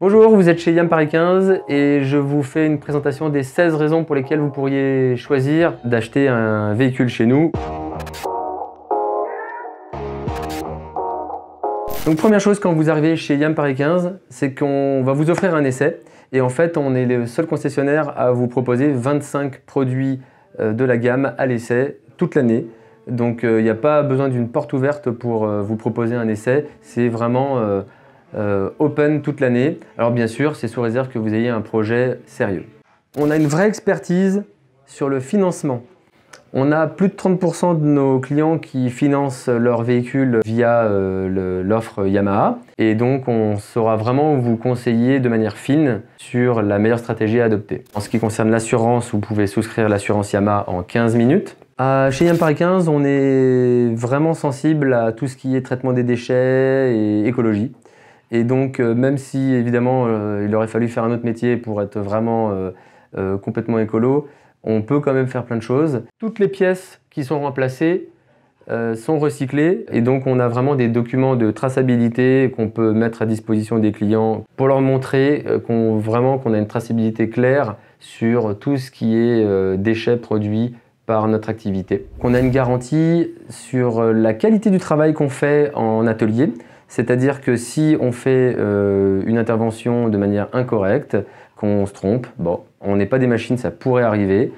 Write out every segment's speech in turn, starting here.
Bonjour, vous êtes chez Yam Paris 15 et je vous fais une présentation des 16 raisons pour lesquelles vous pourriez choisir d'acheter un véhicule chez nous. Donc première chose quand vous arrivez chez Yam Paris 15, c'est qu'on va vous offrir un essai et en fait on est le seul concessionnaire à vous proposer 25 produits euh, de la gamme à l'essai toute l'année. Donc euh, il n'y a pas besoin d'une porte ouverte pour euh, vous proposer un essai, c'est vraiment euh, open toute l'année. Alors bien sûr, c'est sous réserve que vous ayez un projet sérieux. On a une vraie expertise sur le financement. On a plus de 30% de nos clients qui financent leur véhicule via euh, l'offre Yamaha. Et donc, on saura vraiment vous conseiller de manière fine sur la meilleure stratégie à adopter. En ce qui concerne l'assurance, vous pouvez souscrire l'assurance Yamaha en 15 minutes. À chez Yam 15, on est vraiment sensible à tout ce qui est traitement des déchets et écologie. Et donc, euh, même si évidemment euh, il aurait fallu faire un autre métier pour être vraiment euh, complètement écolo, on peut quand même faire plein de choses. Toutes les pièces qui sont remplacées sont recyclées et donc on a vraiment des documents de traçabilité qu'on peut mettre à disposition des clients pour leur montrer qu'on vraiment qu'on a une traçabilité claire sur tout ce qui est déchets produits par notre activité. Qu'on a une garantie sur la qualité du travail qu'on fait en atelier. C'est-à-dire que si on fait euh, une intervention de manière incorrecte, qu'on se trompe, bon, on n'est pas des machines, ça pourrait arriver.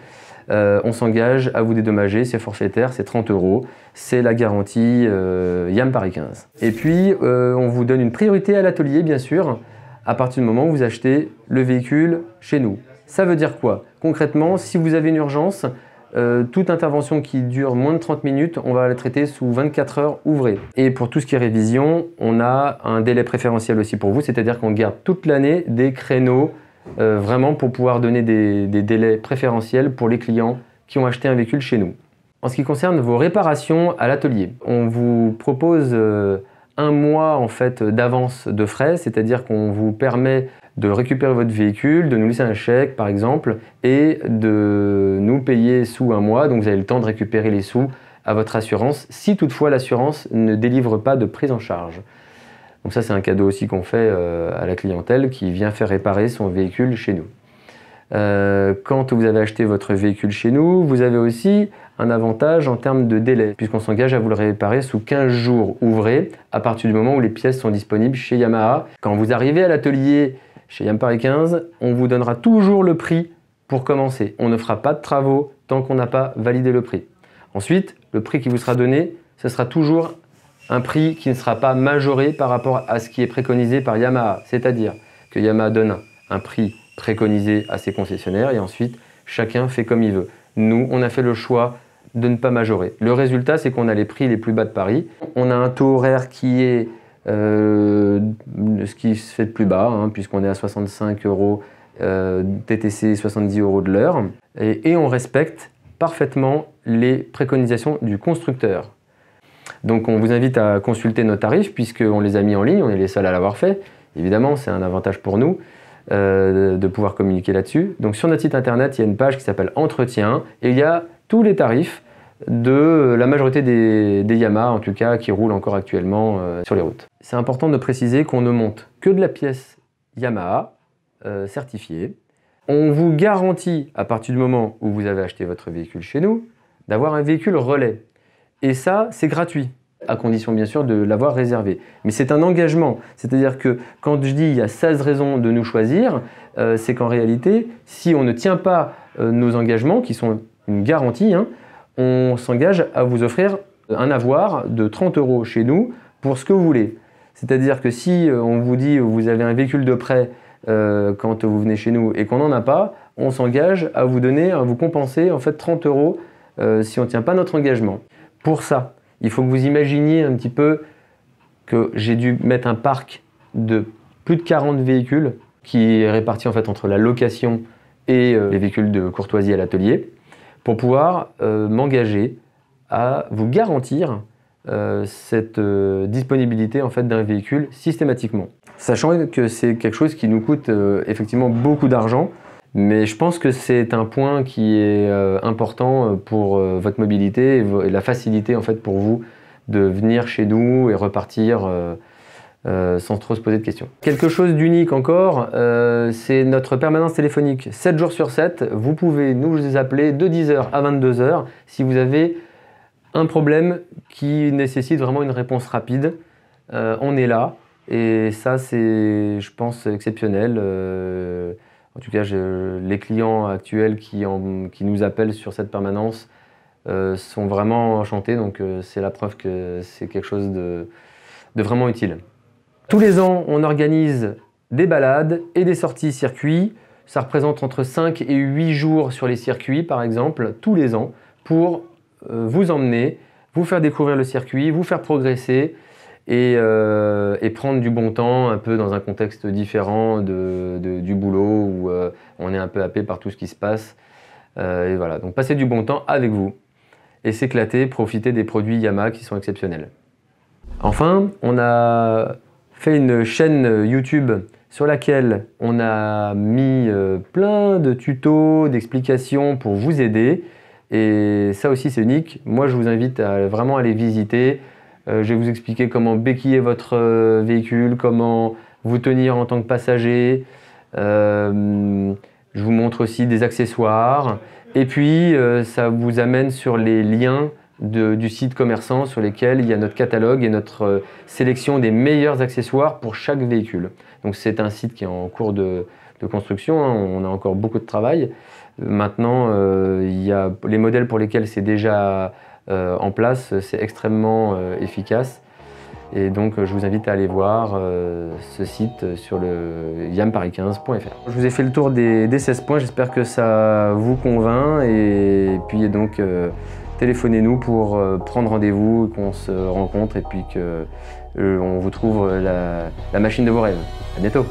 Euh, on s'engage à vous dédommager, c'est forfaitaire, c'est 30 euros, c'est la garantie euh, YAM Paris 15. Et puis, on vous donne une priorité à l'atelier, bien sûr, à partir du moment où vous achetez le véhicule chez nous. Ça veut dire quoi Concrètement, si vous avez une urgence, euh, toute intervention qui dure moins de 30 minutes, on va la traiter sous 24 heures ouvrées. Et pour tout ce qui est révision, on a un délai préférentiel aussi pour vous, c'est-à-dire qu'on garde toute l'année des créneaux euh, vraiment pour pouvoir donner des, délais préférentiels pour les clients qui ont acheté un véhicule chez nous. En ce qui concerne vos réparations à l'atelier, on vous propose euh, un mois en fait d'avance de frais, c'est-à-dire qu'on vous permet de récupérer votre véhicule, de nous laisser un chèque par exemple, et de nous payer sous un mois. Donc vous avez le temps de récupérer les sous à votre assurance, si toutefois l'assurance ne délivre pas de prise en charge. Donc ça c'est un cadeau aussi qu'on fait euh, à la clientèle qui vient faire réparer son véhicule chez nous. Euh, quand vous avez acheté votre véhicule chez nous, vous avez aussi un avantage en termes de délai, puisqu'on s'engage à vous le réparer sous 15 jours ouvrés à partir du moment où les pièces sont disponibles chez Yamaha. Quand vous arrivez à l'atelier chez Yam Paris 15, on vous donnera toujours le prix pour commencer. On ne fera pas de travaux tant qu'on n'a pas validé le prix. Ensuite, le prix qui vous sera donné, ce sera toujours un prix qui ne sera pas majoré par rapport à ce qui est préconisé par Yamaha. C'est-à-dire que Yamaha donne un prix préconisé à ses concessionnaires et ensuite chacun fait comme il veut. Nous, on a fait le choix de ne pas majorer. Le résultat, c'est qu'on a les prix les plus bas de Paris. On a un taux horaire qui est euh, ce qui se fait de plus bas, hein, puisqu'on est à 65 euros euh, TTC, 70 euros de l'heure. Et, on respecte parfaitement les préconisations du constructeur. Donc on vous invite à consulter nos tarifs puisqu'on les a mis en ligne, on est les seuls à l'avoir fait. Évidemment, c'est un avantage pour nous euh, de pouvoir communiquer là-dessus. Donc sur notre site internet, il y a une page qui s'appelle Entretien et il y a tous les tarifs de la majorité des, Yamaha, en tout cas, qui roulent encore actuellement euh, sur les routes. C'est important de préciser qu'on ne monte que de la pièce Yamaha euh, certifiée. On vous garantit, à partir du moment où vous avez acheté votre véhicule chez nous, d'avoir un véhicule relais. Et ça, c'est gratuit à condition bien sûr de l'avoir réservé. Mais c'est un engagement, c'est-à-dire que quand je dis il y a 16 raisons de nous choisir, euh, c'est qu'en réalité, si on ne tient pas nos engagements, qui sont une garantie, hein, on s'engage à vous offrir un avoir de 30 euros chez nous pour ce que vous voulez. C'est-à-dire que si euh, on vous dit vous avez un véhicule de prêt euh, quand vous venez chez nous et qu'on n'en a pas, on s'engage à vous donner, à vous compenser en fait 30 euros euh, si on ne tient pas notre engagement. Pour ça, il faut que vous imaginiez un petit peu que j'ai dû mettre un parc de plus de 40 véhicules qui est réparti en fait entre la location et les véhicules de courtoisie à l'atelier pour pouvoir euh, m'engager à vous garantir euh, cette euh, disponibilité en fait d'un véhicule systématiquement. Sachant que c'est quelque chose qui nous coûte effectivement beaucoup d'argent, mais je pense que c'est un point qui est important pour votre mobilité et, et, la facilité en fait pour vous de venir chez nous et repartir euh, sans trop se poser de questions. Quelque chose d'unique encore, euh, c'est notre permanence téléphonique. 7 jours sur 7, vous pouvez nous appeler de 10h à 22h si vous avez un problème qui nécessite vraiment une réponse rapide. Euh, on est là et ça c'est je pense exceptionnel. en tout cas les clients actuels qui, nous appellent sur cette permanence sont vraiment enchantés donc c'est la preuve que c'est quelque chose de vraiment utile. Tous les ans, on organise des balades et des sorties circuits. Ça représente entre 5 et 8 jours sur les circuits, par exemple, tous les ans, pour euh, vous emmener, vous faire découvrir le circuit, vous faire progresser et, euh, prendre du bon temps, un peu dans un contexte différent du boulot où euh, on est un peu happé par tout ce qui se passe. et voilà, donc passer du bon temps avec vous et s'éclater, profiter des produits Yamaha qui sont exceptionnels. Enfin, on a fait une chaîne euh, YouTube sur laquelle on a mis euh, plein de tutos, d'explications pour vous aider. Et ça aussi, c'est unique. Moi, je vous invite à vraiment aller visiter. Euh, je vais vous expliquer comment béquiller votre véhicule, comment vous tenir en tant que passager. je vous montre aussi des accessoires. Et puis, ça vous amène sur les liens du site commerçant sur lesquels il y a notre catalogue et notre euh, sélection des meilleurs accessoires pour chaque véhicule. Donc c'est un site qui est en cours de, construction, hein. on a encore beaucoup de travail. Euh, maintenant, euh, il y a les modèles pour lesquels c'est déjà en place, c'est extrêmement efficace. Et donc, je vous invite à aller voir ce site sur le yamparis15.fr. Je vous ai fait le tour des, des 16 points, j'espère que ça vous convainc. Et puis, donc, téléphonez-nous pour euh, prendre rendez-vous, qu'on se rencontre et puis qu'on euh, vous trouve la, machine de vos rêves. À bientôt